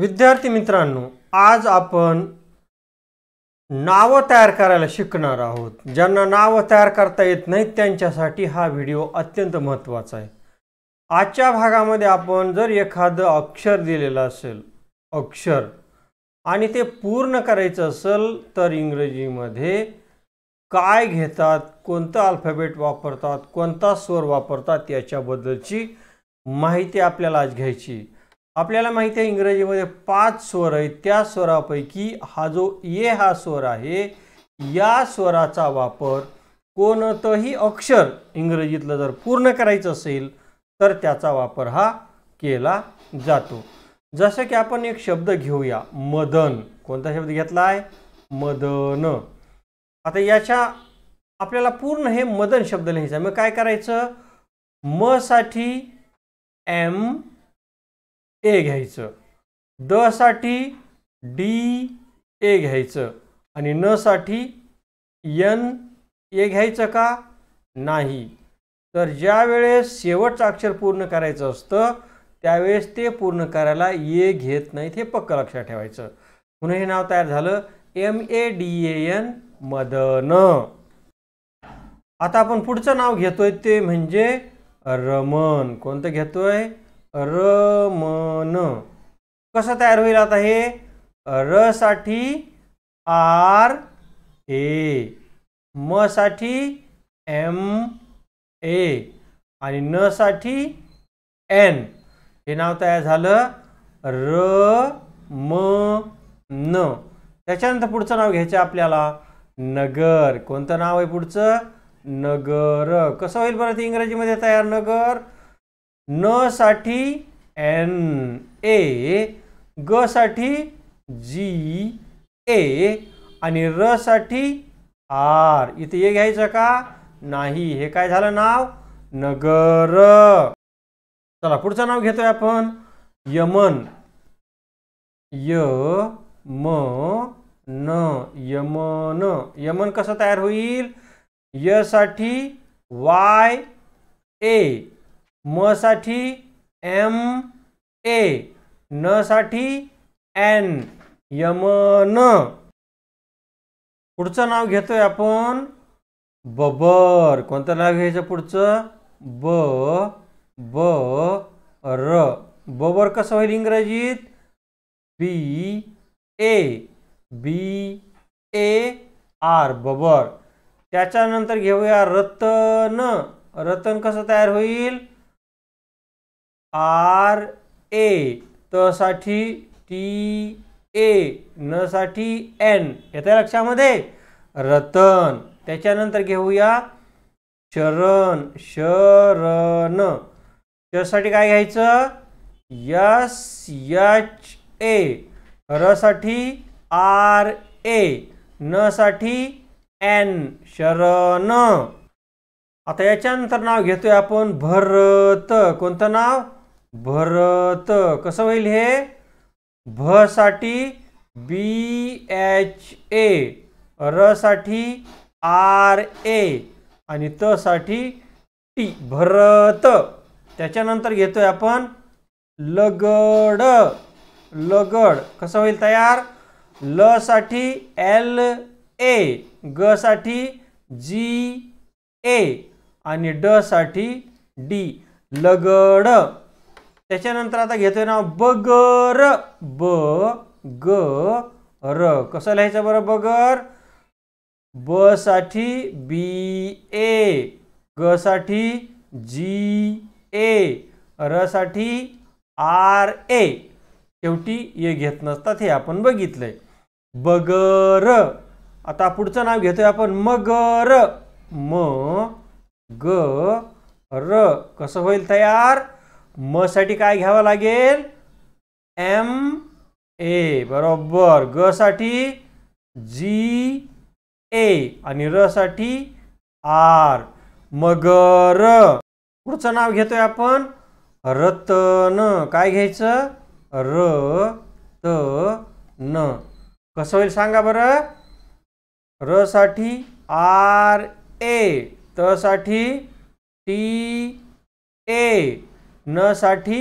विद्यार्थी मित्रांनो आज आपण नावं तयार करायला शिकणार आहोत ज्यांना नावं तयार करता येत नाहीत त्यांच्यासाठी हा व्हिडिओ अत्यंत महत्त्वाचा आहे आजच्या भागामध्ये आपण जर एखादं अक्षर दिलेलं असेल अक्षर आणि ते पूर्ण करायचं असेल तर इंग्रजीमध्ये काय घेतात कोणतं अल्फाबेट वापरतात कोणता स्वर वापरतात याच्याबद्दलची माहिती आपल्याला आज घ्यायची आपल्याला माहिती आहे इंग्रजीमध्ये पाच स्वर आहेत त्या स्वरापैकी हा जो ये हा स्वर आहे या स्वराचा वापर कोणतंही अक्षर इंग्रजीतलं जर पूर्ण करायचं असेल तर त्याचा वापर हा केला जातो जसं की आपण एक शब्द घेऊया मदन कोणता शब्द घेतला आहे मदन आता याच्या आपल्याला पूर्ण हे मदन शब्द लिहायचा मग काय करायचं म साठी एम ए घ्यायचं द साठी डी ए घ्यायचं आणि न साठी यन ए घ्यायचं का नाही तर ज्या वेळेस शेवटचं अक्षर पूर्ण करायचं असतं त्यावेळेस ते पूर्ण करायला ये घेत नाहीत हे पक्क लक्षात ठेवायचं पुन्हा हे नाव तयार झालं M A D A N Madan आता आपण पुढचं नाव घेतोय ते म्हणजे रमन कोणतं घेतोय रमन कसं तयार होईल आता हे र साठी आर ए म साठी एम ए आणि न साठी एन हे नाव तयार झालं र म न त्याच्यानंतर पुढचं नाव घ्यायचं आपल्याला नगर कोणतं नाव आहे पुढचं नगर कसं होईल बरं ते इंग्रजीमध्ये तयार नगर न साठी एन ए ग साठी जी ए आणि र साठी आर इथे ये घ्यायचं का नाही हे काय झालं नाव नगर चला पुढचं नाव घेतोय आपण यमन य म न यमन यमन कसं तयार होईल य साठी वाय ए म साठी एम ए न साठी एन न पुढचं नाव घेतोय आपण बबर कोणतं नाव घ्यायचं पुढचं ब ब र बबर कसं होईल इंग्रजीत बी ए बी ए आर बबर त्याच्यानंतर घेऊया रतन रतन कसं तयार होईल आर ए तसाठी टी ए न साठी एन येत आहे लक्षामध्ये रतन त्याच्यानंतर घेऊया शरण शरण साठी काय घ्यायचं यस यच ए र साठी आर ए न साठी एन शरण आता याच्यानंतर नाव घेतोय आपण भरत कोणतं नाव भरत कसं होईल हे भ साठी बी एच ए र साठी आर ए आणि त साठी टी भरत त्याच्यानंतर घेतोय आपण लगड लगड कसं होईल तयार ल साठी एल ए ग साठी जी ए आणि ड साठी डी लगड त्याच्यानंतर आता घेतोय नाव बगर ब ग र कसं लिहायचं बरं बगर ब साठी बी ए ग साठी जी ए र साठी आर ए शेवटी ये घेत नसतात हे आपण बघितलंय बगर आता पुढचं नाव घेतोय आपण मगर म ग र कसं होईल तयार म साठी काय घ्यावं लागेल एम ए बरोबर ग साठी जी ए आणि र साठी आर मगर पुढचं नाव घेतोय आपण रतन काय घ्यायचं र त न कसं होईल सांगा बरं र साठी आर ए त साठी टी ए न साठी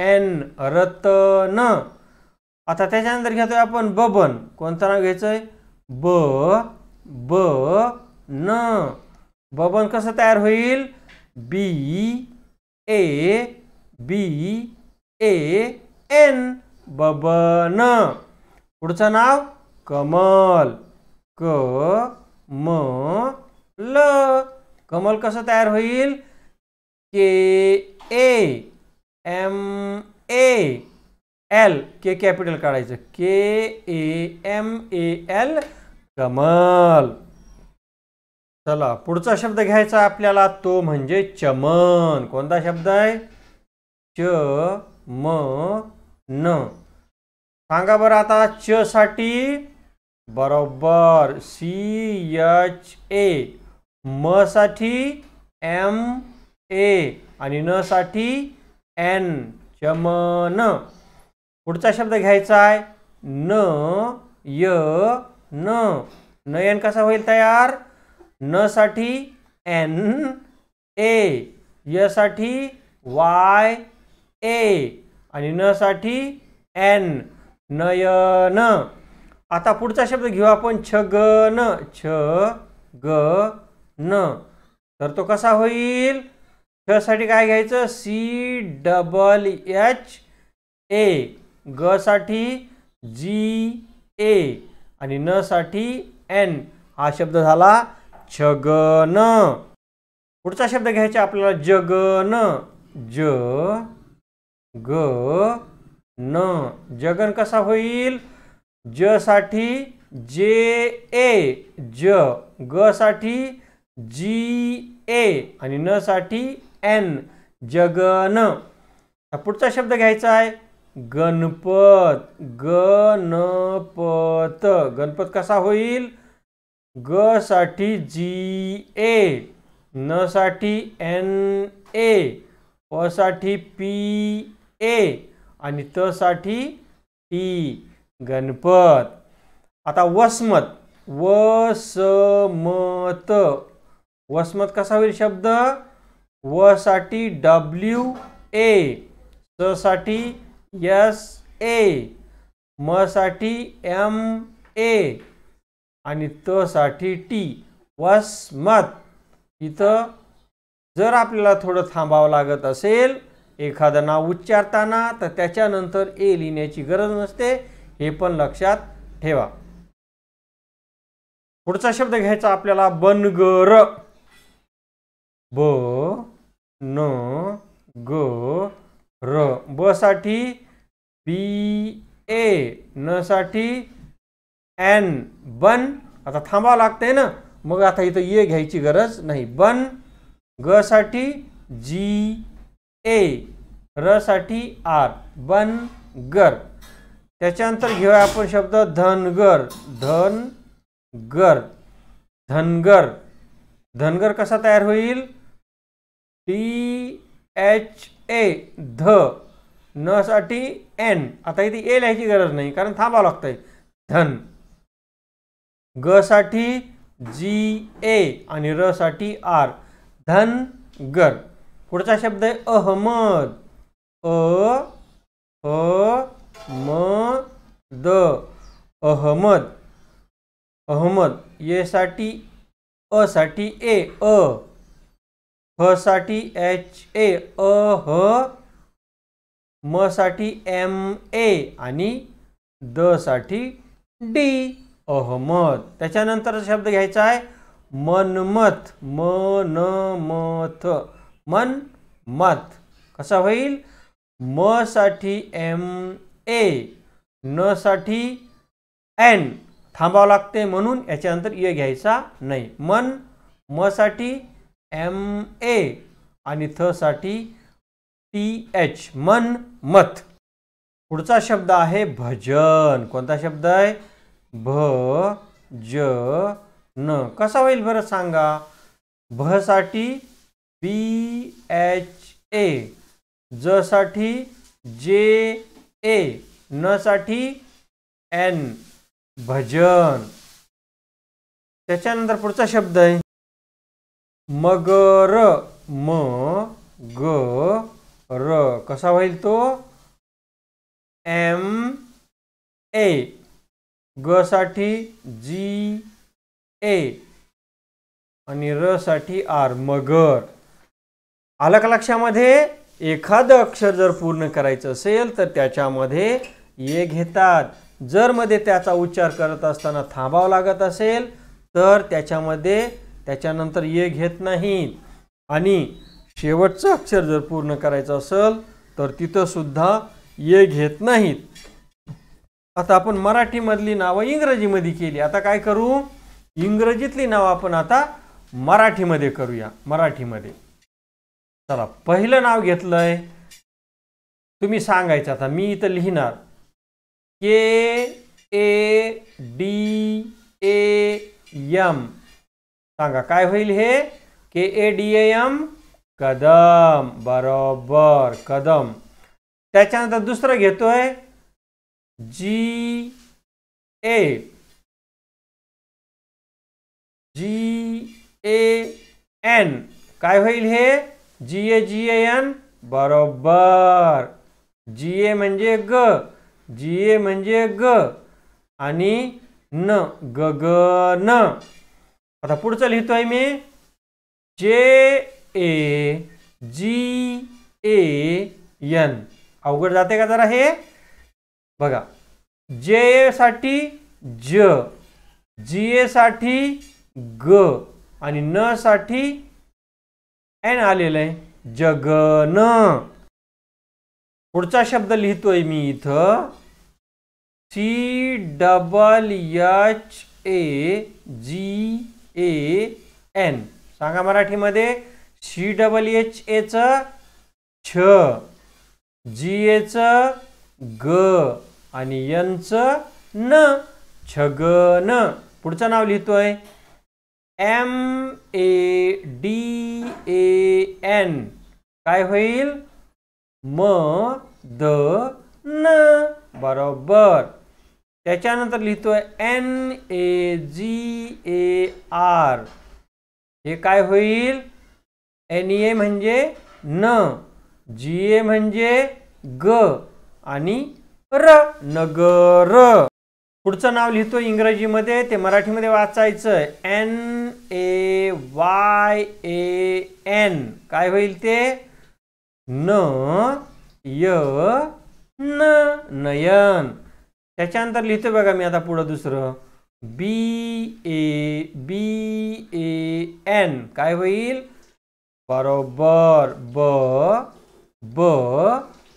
एन रतन आता त्याच्यानंतर घेतोय आपण बबन कोणतं नाव घ्यायचंय ब ब न बबन कसं तयार होईल बी A B A N Baban पुढचं नाव कमल क म ल कमल कसं तयार होईल K A M A L K capital काढायचं K A M A L Kamal चला पुढचा शब्द घ्यायचा आपल्याला तो म्हणजे चमन कोणता शब्द आहे च म न सांगा बरं आता च साठी बरोबर सी एच ए म साठी एम ए आणि न साठी एन चमन पुढचा शब्द घ्यायचा आहे न य न नयन कसा होईल तयार न साठी एन ए य साठी वाय ए आणि न साठी एन नयन आता पुढचा शब्द घेऊ आपण छ ग न छ ग न तर तो कसा होईल साठी काय घ्यायचं सी डबल एच ए ग साठी जी ए आणि न साठी एन हा शब्द झाला छगन पुढचा शब्द घ्यायचा आपल्याला जगन ज ग न जगन कसा होईल ज साठी जे ए ज ग साठी जी ए आणि न साठी एन जगन पुढचा शब्द घ्यायचा आहे गणपत गणपत गणपत कसा होईल ग साठी जी ए न साठी एन ए प साठी पी ए आणि त साठी टी गणपत आता वसमत वसमत वसमत कसा होईल शब्द व साठी डब्ल्यू ए स साठी एस ए म साठी एम ए आणि त साठी टी वस मत इथं जर आपल्याला थोडं थांबावं लागत असेल एखादं नाव उच्चारताना तर त्याच्यानंतर ए लिहिण्याची गरज नसते हे पण लक्षात ठेवा पुढचा शब्द घ्यायचा आपल्याला बनगर ब न ग र ब साठी बी ए न साठी एन बन आता थांबावं लागतंय ना मग आता इथं ये घ्यायची गरज नाही बन ग साठी जी ए र साठी आर बन गर त्याच्यानंतर घेऊया आपण शब्द धनगर धन गर धनगर धनगर कसा तयार होईल टी एच ए ध न साठी एन आता इथे ए लिहायची गरज नाही कारण थांबावं लागतंय धन ग साठी जी ए आणि र साठी आर धन गर पुढचा शब्द आहे अहमद अ अ म द अहमद अहमद साठी अ साठी ए अ ह साठी एच ए अ ह म साठी एम ए आणि द साठी डी अहमद त्याच्यानंतर शब्द घ्यायचा आहे म न मथ मन मत कसा होईल म साठी एम ए न साठी एन थांबावं लागते म्हणून याच्यानंतर ये घ्यायचा नाही मन म साठी एम ए आणि थसाठी टी एच मन मत पुढचा शब्द आहे भजन कोणता शब्द आहे भ ज न कसा होईल बरं सांगा भ साठी बी एच ए ज साठी जे ए न साठी एन भजन त्याच्यानंतर पुढचा शब्द आहे मगर म ग र कसा होईल तो एम ए ग साठी जी ए आणि र साठी आर मगर आलक लक्षामध्ये एखादं अक्षर जर पूर्ण करायचं असेल तर त्याच्यामध्ये ये घेतात जर मध्ये त्याचा उच्चार करत असताना थांबावं लागत असेल तर त्याच्यामध्ये त्याच्यानंतर ये घेत नाहीत आणि शेवटचं अक्षर जर पूर्ण करायचं असेल तर तिथंसुद्धा ये घेत नाहीत आता आपण मराठीमधली नावं इंग्रजीमध्ये केली आता काय करू इंग्रजीतली नावं आपण आता मराठीमध्ये करूया मराठीमध्ये चला पहिलं नाव घेतलंय तुम्ही सांगायचं आता मी इथं लिहिणार के ए डी एम सांगा काय होईल हे K A D M Kadam बरोबर कदम त्याच्यानंतर दुसरं घेतोय जी ए जी ए एन काय होईल हे जी ए जी ए एन बरोबर जी ए म्हणजे ग जी ए म्हणजे ग आणि न ग ग न आता पुढचं लिहितोय मी जे ए जी ए एन अवघड जाते का जरा हे बघा जे ए साठी ज जी ए साठी ग आणि न साठी एन आलेलं आहे जगन पुढचा शब्द लिहितोय मी इथं C double H A G A e N सांगा मराठीमध्ये सी डबल एच एचं छ जी च ग आणि च न छ न पुढचं नाव लिहितोय M A D A N काय होईल म द न बरोबर त्याच्यानंतर लिहितोय N A G A R हे काय होईल एन ए म्हणजे न जी ए म्हणजे ग आणि र नगर पुढचं नाव लिहितो इंग्रजीमध्ये ते मराठीमध्ये वाचायचं N A Y A N काय होईल ते न य न नयन त्याच्यानंतर लिहितो बघा मी आता पुढं दुसरं बी ए बी ए एन काय होईल बरोबर ब ब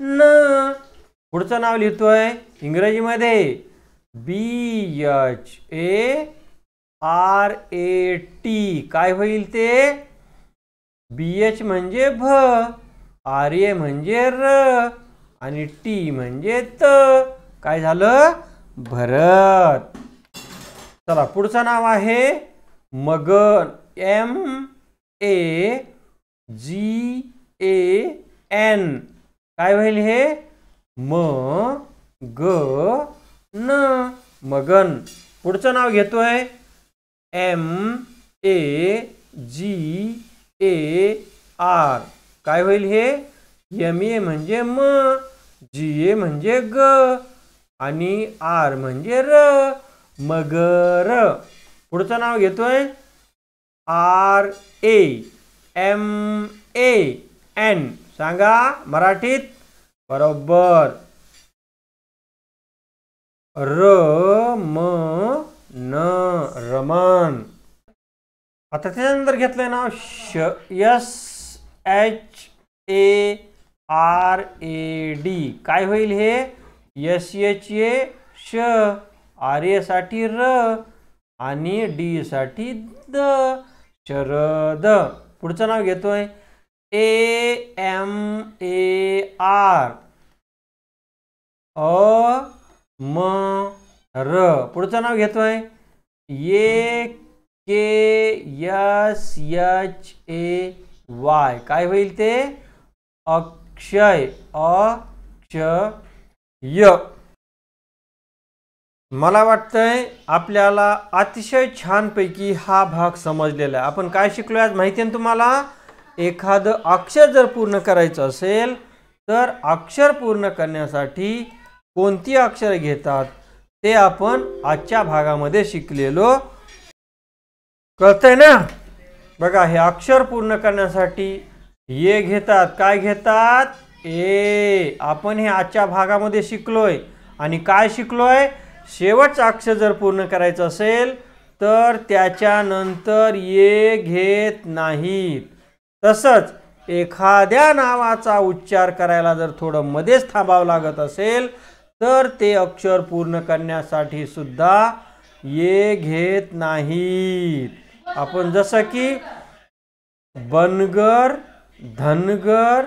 न पुढचं नाव लिहितोय इंग्रजीमध्ये B H A R A T काय होईल ते बी एच म्हणजे भ आर ए म्हणजे र आणि टी म्हणजे त काय झालं भरत चला पुढचं नाव आहे Magan M A G A N काय होईल हे म ग न मगन पुढचं नाव घेतोय M A G A R काय होईल हे एम ए म्हणजे म जी ए म्हणजे ग आणि आर म्हणजे र मगर पुढचं नाव घेतोय R A M A N सांगा मराठीत बरोबर र म न रमन आता त्याच्यानंतर घेतलंय नाव श S H A R A D काय होईल हे एस एच ए श आर साठी र आणि डी साठी द शरद पुढचं नाव घेतोय ए एम ए आर अ म र पुढचं नाव घेतोय A K S H A Y काय होईल ते अक्षय अक्ष य मला वाटतंय आपल्याला अतिशय छानपैकी हा भाग समजलेला आहे आपण काय शिकलो आज माहिती आहे तुम्हाला एखादं अक्षर जर पूर्ण करायचं असेल तर अक्षर पूर्ण करण्यासाठी कोणती अक्षर घेतात ते आपण आजच्या भागामध्ये शिकलेलो कळतंय ना बघा हे अक्षर पूर्ण करण्यासाठी ये घेतात काय घेतात ए आपण हे आजच्या भागामध्ये शिकलोय आणि काय शिकलोय शेवटचं अक्षर जर पूर्ण करायचं असेल तर त्याच्यानंतर ये घेत नाहीत तसंच एखाद्या नावाचा उच्चार करायला जर थोडं मध्येच थांबावं लागत असेल तर ते अक्षर पूर्ण करण्यासाठी सुद्धा ये घेत नाहीत आपण जसं की बनगर धनगर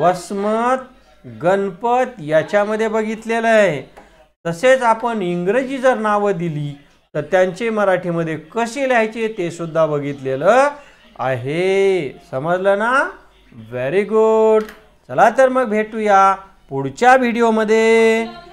वसमत गणपत याच्यामध्ये बघितलेलं आहे तसेच आपण इंग्रजी जर नावं दिली तर त्यांचे मराठीमध्ये कसे लिहायचे ते सुद्धा बघितलेलं आहे समजलं ना व्हेरी गुड चला तर मग भेटूया पुढच्या व्हिडिओमध्ये